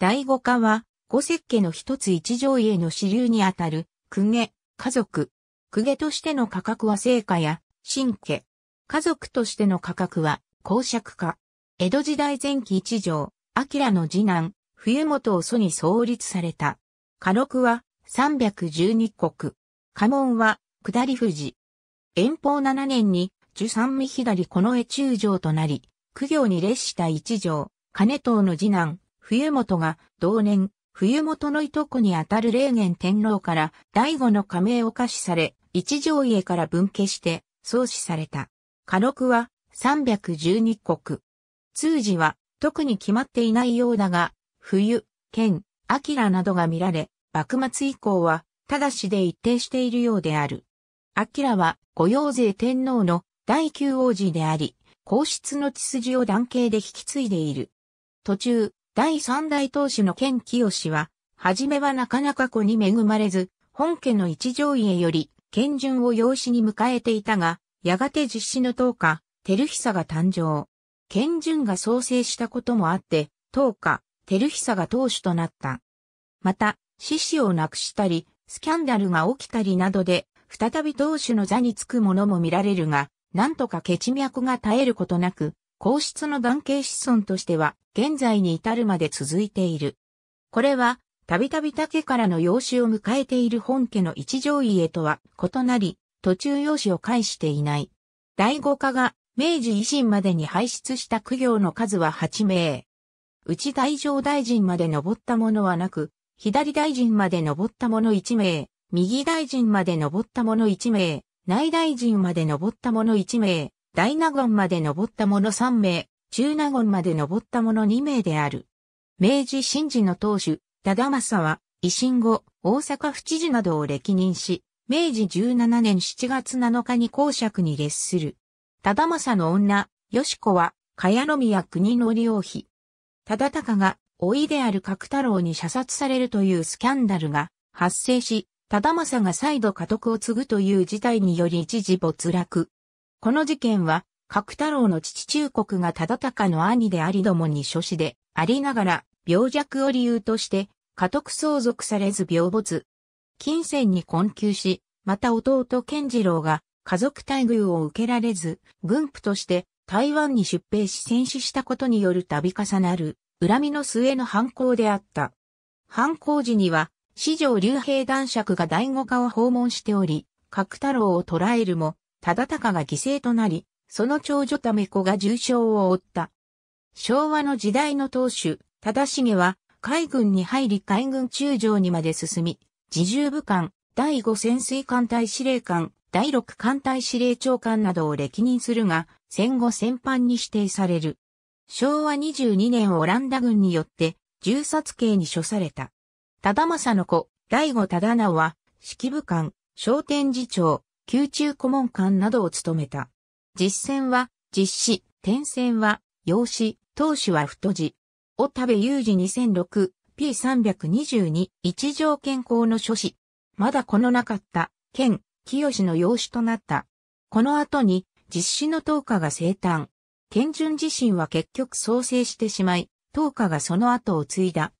第五課は、五石家の一つ一条家の支流にあたる、公家、家族。公家としての価格は成果や、新家。家族としての価格は、公爵家。江戸時代前期一条、明の次男、冬本を祖に創立された。家禄は、三百十二国。家紋は、下り富士。遠方七年に、十三味左近衛中将となり、苦行に列した一条、金藤の次男、冬本が同年、冬本のいとこにあたる霊元天皇から第五の加盟を可視され、一条家から分家して創始された。家禄は312国。通時は特に決まっていないようだが、冬、剣、明などが見られ、幕末以降は、ただしで一定しているようである。明は、御用税天皇の第九王子であり、皇室の血筋を男系で引き継いでいる。途中、第三代当主の健清は、はじめはなかなか子に恵まれず、本家の一条家より、健順を養子に迎えていたが、やがて実施の当家、照久が誕生。健順が創生したこともあって、当家、照久が当主となった。また、獅子を亡くしたり、スキャンダルが起きたりなどで、再び当主の座につくものも見られるが、なんとか血脈が絶えることなく、皇室の男系子孫としては、現在に至るまで続いている。これは、たびたび竹からの養子を迎えている本家の一条家とは異なり、途中養子を介していない。第五家が明治維新までに排出した苦行の数は8名。内大上大臣まで登った者はなく、左大臣まで登った者1名、右大臣まで登った者1名、内大臣まで登った者1名、大納言まで登った者3名、中納言まで登った者2名である。明治新治の当主、忠政は、維新後、大阪府知事などを歴任し、明治17年7月7日に公爵に列する。忠政の女、吉子は、茅宮国の用費。忠隆が、老いである角太郎に射殺されるというスキャンダルが発生し、忠政が再度家督を継ぐという事態により一時没落。この事件は、角太郎の父忠国が忠敬の兄でありどもに諸子でありながら、病弱を理由として、家督相続されず病没。金銭に困窮し、また弟健次郎が家族待遇を受けられず、軍府として台湾に出兵し戦死したことによる度重なる恨みの末の犯行であった。犯行時には、四条竜兵男爵が第五課を訪問しており、角太郎を捕らえるも、忠敬が犠牲となり、その長女ため子が重傷を負った。昭和の時代の当主、忠重は、海軍に入り海軍中将にまで進み、自重部官、第五潜水艦隊司令官、第六艦隊司令長官などを歴任するが、戦後戦犯に指定される。昭和22年オランダ軍によって、銃殺刑に処された。忠政の子、第五忠直は、指揮部官、商店次長、宮中顧問官などを務めた。実践は、実施、転戦は、用紙、当主は太字。小田部裕二2006、P322、一条健康の書士。まだこのなかった、県、清の用紙となった。この後に、実施の当下が生誕。県順自身は結局創生してしまい、当下がその後を継いだ。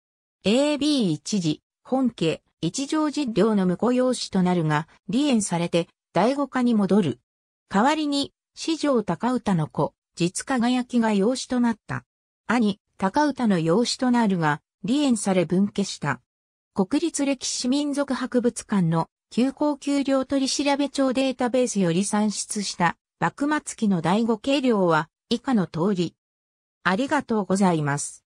AB 一時、本家、一条実領の婿養子となるが、離縁されて、第五課に戻る。代わりに、四条高歌の子、実輝きが養子となった。兄、高歌の養子となるが、離縁され分家した。国立歴史民族博物館の休校給料取調べ帳データベースより算出した幕末期の第五計量は以下の通り。ありがとうございます。